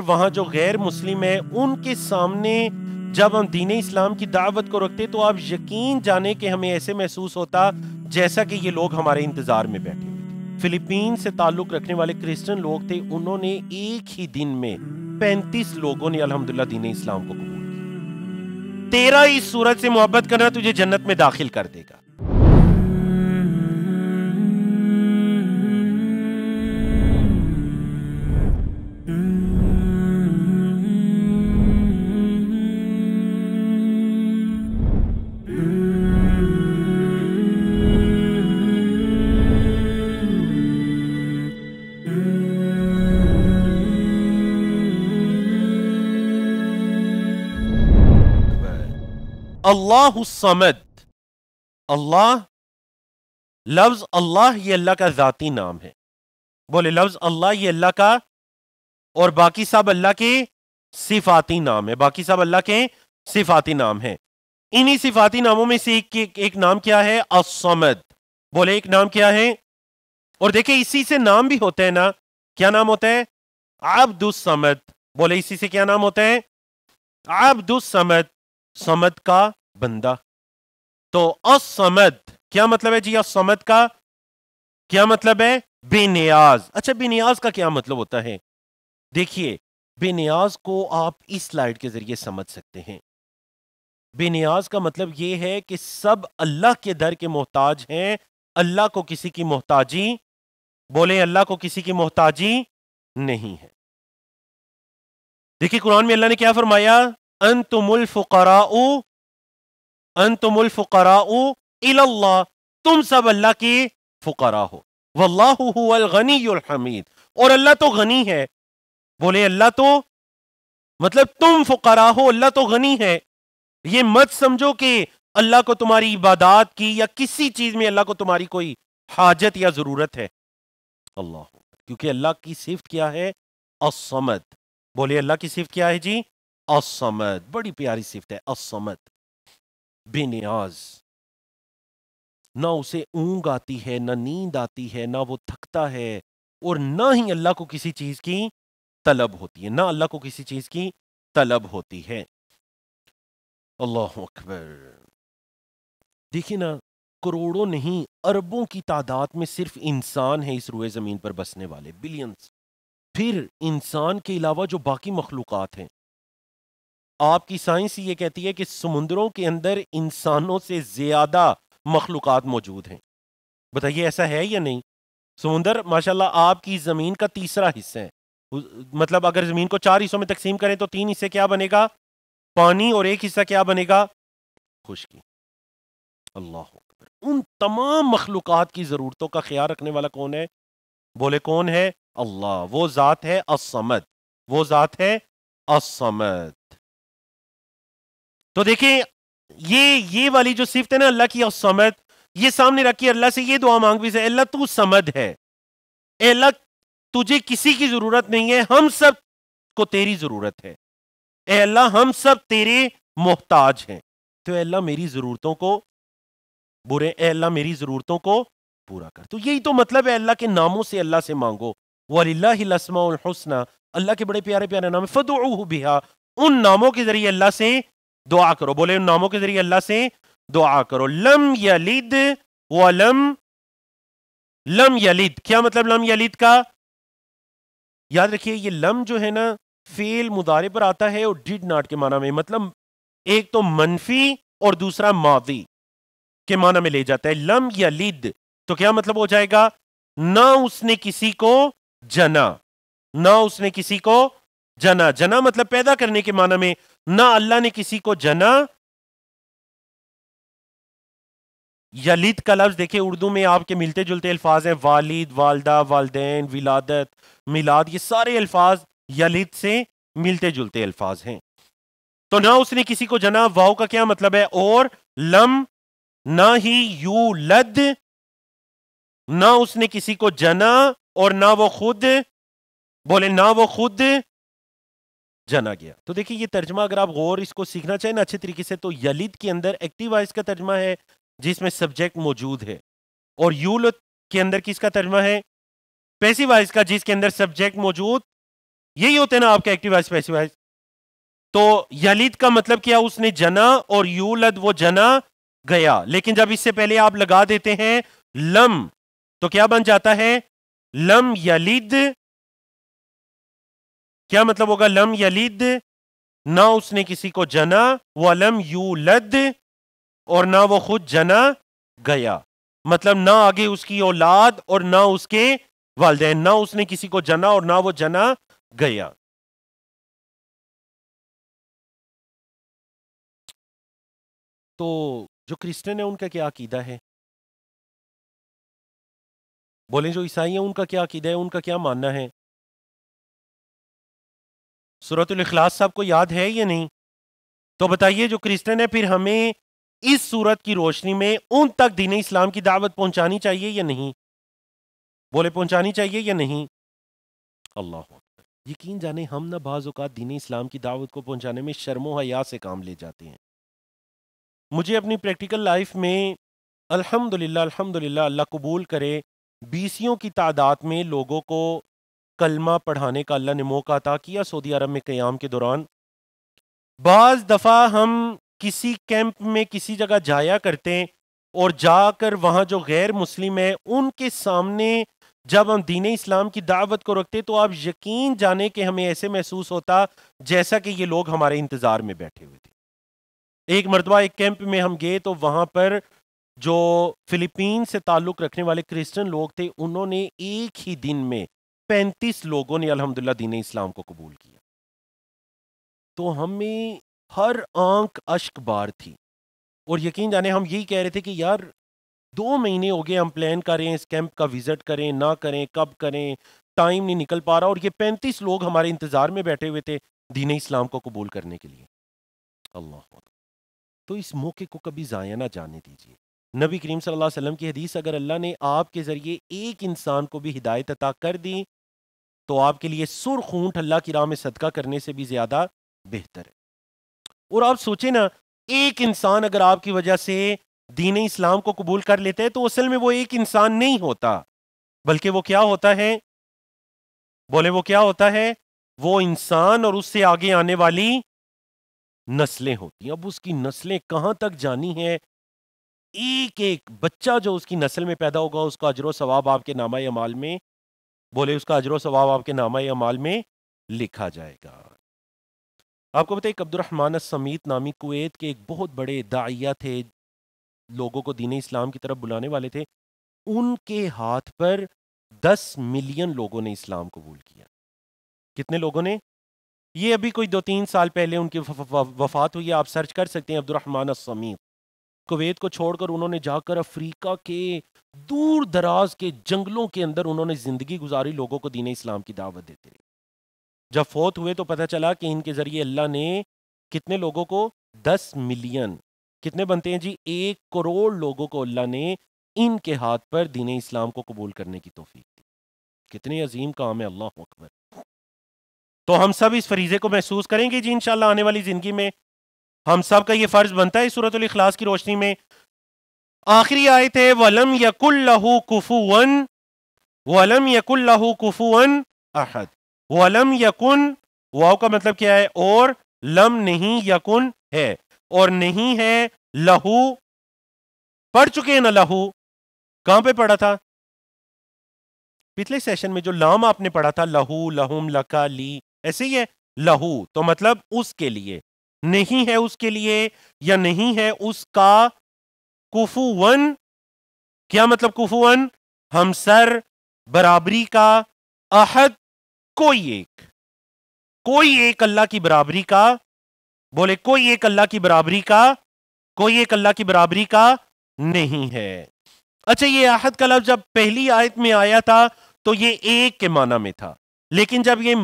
वहां जो गैर मुस्लिम है उनके सामने जब हम दीन इस्लाम की दावत को रखते तो आप यकीन जाने कि हमें ऐसे महसूस होता जैसा कि ये लोग हमारे इंतज़ार में बैठे हुए से ताल्लुक़ रखने वाले क्रिश्चियन लोग थे उन्होंने एक ही दिन में पैंतीस लोगों ने अलहमदिल्ला दीन इस्लाम को कबूल किया तेरा इस सूरत से मोहब्बत करना तुझे जन्नत में दाखिल कर देगा अल्लाहमद अल्लाह लफ्ज अल्लाह ये अल्लाह का ज़ाती नाम है बोले लफ्ज अल्लाह ये अल्लाह का और बाकी सब अल्लाह के सिफाती नाम है बाकी सब अल्लाह के सिफाती नाम है इन्हीं सिफाती नामों में से एक, एक, एक नाम क्या है असमद बोले एक नाम क्या है और देखे इसी से नाम भी होते हैं ना क्या नाम होता है आबदुसमद बोले इसी से क्या नाम होता है आबदुसमद समद का बंदा तो असमद क्या मतलब है जी असमद का क्या मतलब है बेनियाज अच्छा बेनियाज का क्या मतलब होता है देखिए बेनियाज को आप इस स्लाइड के जरिए समझ सकते हैं बेनियाज का मतलब यह है कि सब अल्लाह के दर के मोहताज हैं अल्लाह को किसी की मोहताजी बोले अल्लाह को किसी की मोहताजी नहीं है देखिए कुरान में अल्लाह ने क्या फरमाया अनतुमुल फुकराओ अनतुमुल फुकराओ तुम सब अल्लाह के फुकरा हो वल्लाहनी और अल्लाह तो गनी है बोले अल्लाह तो मतलब तुम फुकरा हो अल्लाह तो गनी है ये मत समझो कि अल्लाह को तुम्हारी इबादत की या किसी चीज में अल्लाह को तुम्हारी कोई हाजत या जरूरत है अल्लाह क्योंकि अल्लाह की सिफत क्या है असमद बोले अल्लाह की सिफत क्या है जी असमत बड़ी प्यारी सिफत है असमत बेनियाज ना उसे ऊंग आती है ना नींद आती है ना वो थकता है और ना ही अल्लाह को किसी चीज की तलब होती है ना अल्लाह को किसी चीज की तलब होती है अल्लाह अकबर देखिए ना करोड़ों नहीं अरबों की तादाद में सिर्फ इंसान है इस रुए ज़मीन पर बसने वाले बिलियंस फिर इंसान के अलावा जो बाकी मखलूकत हैं आपकी साइंस ये कहती है कि समुद्रों के अंदर इंसानों से ज़्यादा मखलूक मौजूद हैं बताइए ऐसा है या नहीं समुंदर माशाल्लाह आपकी ज़मीन का तीसरा हिस्सा है मतलब अगर ज़मीन को चार हिस्सों में तकसीम करें तो तीन हिस्से क्या बनेगा पानी और एक हिस्सा क्या बनेगा खुशकी अल्लाह उन तमाम मखलूक की ज़रूरतों का ख्याल रखने वाला कौन है बोले कौन है अल्लाह वो ज़ात है असमद वो ज़ात है असमद तो देखिए ये ये वाली जो सिफत है ना अल्लाह की और समद ये सामने रखिए अल्लाह से ये दुआ मांग भी से अल्लाह तू समद है अल्लाह तुझे किसी की जरूरत नहीं है हम सब को तेरी जरूरत है अल्लाह हम सब तेरे मोहताज हैं तो अल्लाह मेरी जरूरतों को बुरे अल्लाह मेरी जरूरतों को पूरा कर तो यही तो मतलब है अल्लाह के नामों से अल्लाह से मांगो वल्लासमासना अल्लाह के बड़े प्यारे प्यारे नाम फदू बिहा उन नामों के जरिए अल्लाह से दुआ करो बोले उन नामों के जरिए अल्लाह से दुआ करो लम यलिद वलम लम यलिद क्या मतलब लम यलिद का याद रखिए ये लम जो है ना फेल मुदारे पर आता है और डिड नाट के माना में मतलब एक तो मनफी और दूसरा मादी के माना में ले जाता है लम यलिद तो क्या मतलब हो जाएगा ना उसने किसी को जना ना उसने किसी को जना जना मतलब पैदा करने के माना में ना अल्लाह ने किसी को जना यलित का लफ्ज देखिए उर्दू में आपके मिलते जुलते अल्फाज हैं वालिद वालदा वालदेन विलादत मिलाद ये सारे अल्फाज यलित से मिलते जुलते अल्फाज हैं तो ना उसने किसी को जना वाओ का क्या मतलब है और लम ना ही यू लद ना उसने किसी को जना और ना वो खुद बोले ना वो खुद जाना गया तो देखिए ये तर्जमा अगर आप गौर इसको सीखना चाहें ना अच्छे तरीके से तो यलिद के अंदर एक्टिवा का तर्जमा है जिसमें सब्जेक्ट मौजूद है और यूल के अंदर किसका तर्जमा है पैसिवाइज का जिसके अंदर सब्जेक्ट मौजूद यही होते ना आपके एक्टिवाइज पैसीवाइज तो यलिद का मतलब क्या उसने जना और यूलद वो जना गया लेकिन जब इससे पहले आप लगा देते हैं लम तो क्या बन जाता है लम यलिद क्या मतलब होगा लम यलिद ना उसने किसी को जना वो लम यू लद और ना वो खुद जना गया मतलब ना आगे उसकी औलाद और ना उसके वालदे ना उसने किसी को जना और ना वो जना गया तो जो क्रिश्चियन है उनका क्या अकीदा है बोले जो ईसाई है उनका क्या अकीदा है उनका क्या मानना है सूरतलखलास साहब को याद है या नहीं तो बताइए जो क्रिश्चन है फिर हमें इस सूरत की रोशनी में उन तक दीन इस्लाम की दावत पहुंचानी चाहिए या नहीं बोले पहुंचानी चाहिए या नहीं अल्लाह यकीन जाने हम ना बाजा दीन इस्लाम की दावत को पहुंचाने में शर्मो हया से काम ले जाते हैं मुझे अपनी प्रैक्टिकल लाइफ में अल्हम्दुलिल्लाह अल्हम्दुलिल्लाह अल्लाह कबूल करे बीसियों की तादाद में लोगों को कलमा पढ़ाने का अल्लाह ने मौका अता किया सऊदी अरब में क़्याम के दौरान बाज़ दफ़ा हम किसी कैंप में किसी जगह जाया करते हैं और जाकर वहाँ जो गैर मुस्लिम है उनके सामने जब हम दीन इस्लाम की दावत को रखते तो आप यकीन जाने के हमें ऐसे महसूस होता जैसा कि ये लोग हमारे इंतज़ार में बैठे हुए थे एक मरतबा एक कैंप में हम गए तो वहाँ पर जो फिलिपीन से ताल्लुक़ रखने वाले क्रिश्चियन लोग थे उन्होंने एक ही दिन में पैंतीस लोगों ने अलहमदुल्ला दीन इस्लाम को कबूल किया तो हमें हर आंख अश्क बार थी और यकीन जाने हम यही कह रहे थे कि यार दो महीने हो गए हम प्लान करें इस कैंप का विज़िट करें ना करें कब करें टाइम नहीं निकल पा रहा और ये पैंतीस लोग हमारे इंतज़ार में बैठे हुए थे दीन इस्लाम को कबूल करने के लिए अल्लाह तो इस मौके को कभी ज़ाया ना जाने दीजिए नबी करीम सल्लल्लाहु अलैहि वसल्लम की हदीस अगर अल्लाह ने आपके ज़रिए एक इंसान को भी हिदायत अता कर दी तो आपके लिए सुरख ऊंट अल्लाह की राह में सदका करने से भी ज़्यादा बेहतर है और आप सोचें ना एक इंसान अगर आपकी वजह से दीन इस्लाम को कबूल कर लेते हैं तो असल में वो एक इंसान नहीं होता बल्कि वो क्या होता है बोले वो क्या होता है वो इंसान और उससे आगे आने वाली नस्लें होती हैं अब उसकी नस्लें कहां तक जानी है एक एक बच्चा जो उसकी नस्ल में पैदा होगा उसका अजर सवाब आपके नामा अमाल में बोले उसका अजर स्वभाव आपके नामा अमाल में लिखा जाएगा आपको बताइए अब्दुलरहमान समीत नामी कुवैत के एक बहुत बड़े दाइया थे लोगों को दीन इस्लाम की तरफ बुलाने वाले थे उनके हाथ पर दस मिलियन लोगों ने इस्लाम कबूल किया कितने लोगों ने ये अभी कोई दो तीन साल पहले उनकी वफात हुई है आप सर्च कर सकते हैं अब्दुलरहमान समीत कुवैत को छोड़कर उन्होंने जाकर अफ्रीका के दूर दराज के जंगलों के अंदर उन्होंने ज़िंदगी गुजारी लोगों को दीन इस्लाम की दावत देते रहे जब फौत हुए तो पता चला कि इनके ज़रिए अल्लाह ने कितने लोगों को दस मिलियन कितने बनते हैं जी एक करोड़ लोगों को अल्लाह ने इनके हाथ पर दीन इस्लाम को कबूल करने की तोफीक दी कितने अजीम काम है अल्लाह अकबर तो हम सब इस फरीजे को महसूस करेंगे जी इंशाल्लाह आने वाली ज़िंदगी में हम सब का ये फर्ज बनता है सूरत अखलास की रोशनी में आखिरी आए थे वलम यकुल्लहू कुफुवन वलम यकुल्लहू कुफुअन अहद वलम यकुन वाव का मतलब क्या है और लम नहीं यकुन है और नहीं है लहू पढ़ चुके हैं ना लहू कहां पे पढ़ा था पिछले सेशन में जो लाम आपने पढ़ा था लहू लहुम लका ली ऐसे ही है लहू तो मतलब उसके लिए नहीं है उसके लिए या नहीं है उसका कुफुवन क्या मतलब कुफुवन हम सर बराबरी का अहद कोई एक कोई एक अल्लाह की बराबरी का बोले कोई एक अल्लाह की बराबरी का कोई एक अल्लाह की बराबरी का नहीं है अच्छा ये आहद का लफ्ज जब पहली आयत में आया था तो ये एक के माना में था लेकिन जब ये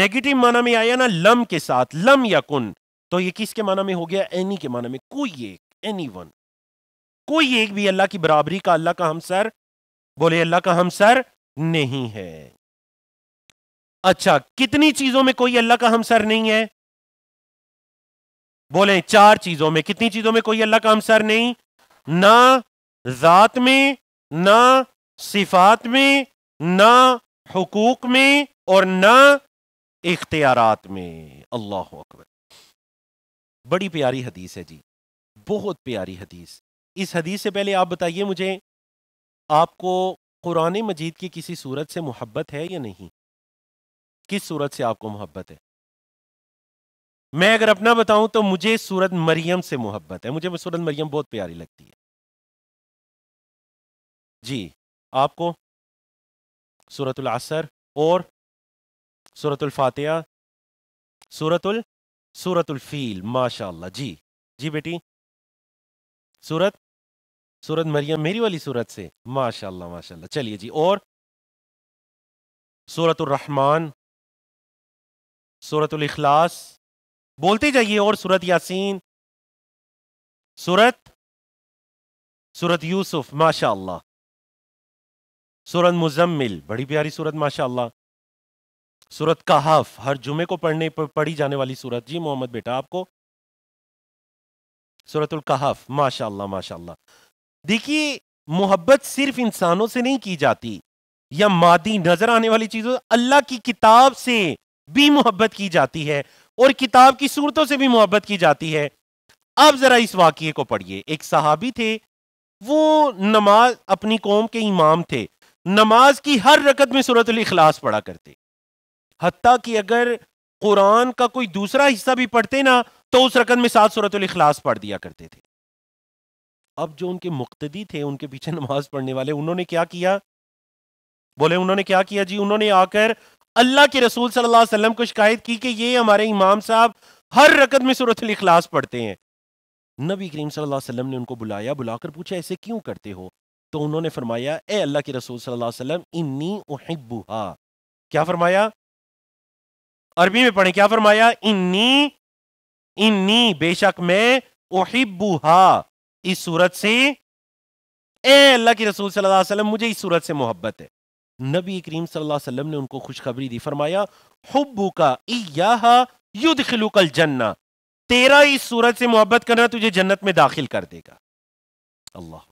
नेगेटिव माना में आया ना लम के साथ लम या कुन तो ये किसके माना में हो गया एनी के माना में कोई एक एनी वन कोई एक भी अल्लाह की बराबरी का अल्लाह का हम सर बोले अल्लाह का हम सर नहीं है अच्छा कितनी चीजों में कोई अल्लाह का हम सर नहीं है बोले चार चीजों में कितनी चीजों में कोई अल्लाह का हम सर नहीं ना जात में ना सिफात में ना हकूक में और ना इख्तियारात में अल्लाह अकबर बड़ी प्यारी हदीस है जी बहुत प्यारी हदीस इस हदीस से पहले आप बताइए मुझे आपको कुरान मजीद की किसी सूरत से मोहब्बत है या नहीं किस सूरत से आपको मोहब्बत है मैं अगर अपना बताऊं तो मुझे सूरत मरियम से मोहब्बत है मुझे सूरत मरियम बहुत प्यारी लगती है जी आपको सूरतुल असर और सूरतुल फातिहा सूरतुल उल्फील माशाल्लाह जी जी बेटी सूरत सूरत मरियम मेरी वाली सूरत से माशाल्लाह माशाल्लाह चलिए जी और रहमान सूरत इखलास बोलते जाइए और सूरत यासीन सूरत सूरत यूसुफ माशाल्लाह सूरत मुजम्मिल बड़ी प्यारी सूरत माशाल्लाह सूरत का हफ हर जुमे को पढ़ने पर पढ़ी जाने वाली सूरत जी मोहम्मद बेटा आपको सूरतुल कहफ माशाल्लाह माशाल्लाह देखिए मोहब्बत सिर्फ इंसानों से नहीं की जाती या मादी नजर आने वाली चीजों अल्लाह की किताब से भी मोहब्बत की जाती है और किताब की सूरतों से भी मोहब्बत की जाती है आप जरा इस वाक्य को पढ़िए एक सहाबी थे वो नमाज अपनी कौम के इमाम थे नमाज की हर रकत में सूरत अखलास पढ़ा करते हती कि अगर कुरान का कोई दूसरा हिस्सा भी पढ़ते ना तो उस रकम में सात सूरत अखलास पढ़ दिया करते थे अब जो उनके मुख्तदी थे उनके पीछे नमाज पढ़ने वाले उन्होंने क्या किया बोले उन्होंने क्या किया जी उन्होंने आकर अल्लाह के रसूल सल्लल्लाहु अलैहि वसल्लम को शिकायत की कि ये हमारे इमाम साहब हर रकत में सूरत अखलास पढ़ते हैं नबी करीम सल्लल्लाहु अलैहि वसल्लम ने उनको बुलाया बुलाकर पूछा ऐसे क्यों करते हो तो उन्होंने फरमाया ए अल्लाह के रसूल सल्लल्लाहु अलैहि वसल्लम इन्नी उहिब्बुहा क्या फरमाया अरबी में पढ़े क्या फरमाया इन्नी इन्नी बेशक मैं ओहिबूहा इस सूरत से ए अल्लाह के रसूल सल्लल्लाहु अलैहि वसल्लम मुझे इस सूरत से मोहब्बत है नबी करीम सल्लल्लाहु अलैहि वसल्लम ने उनको खुशखबरी दी फरमाया हुब्बू का युद्ध खिलुकल जन्ना तेरा इस सूरत से मोहब्बत करना तुझे जन्नत में दाखिल कर देगा अल्लाह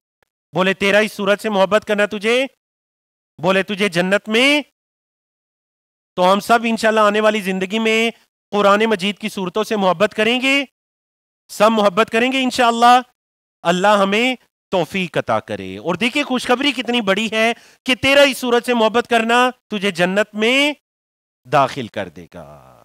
बोले तेरा इस सूरत से मोहब्बत करना तुझे बोले तुझे जन्नत में तो हम सब इंशाल्लाह आने वाली जिंदगी में कुरान मजीद की सूरतों से मोहब्बत करेंगे सब मोहब्बत करेंगे इनशाला अल्लाह हमें तोफीक अता करे और देखिए खुशखबरी कितनी बड़ी है कि तेरा इस सूरत से मोहब्बत करना तुझे जन्नत में दाखिल कर देगा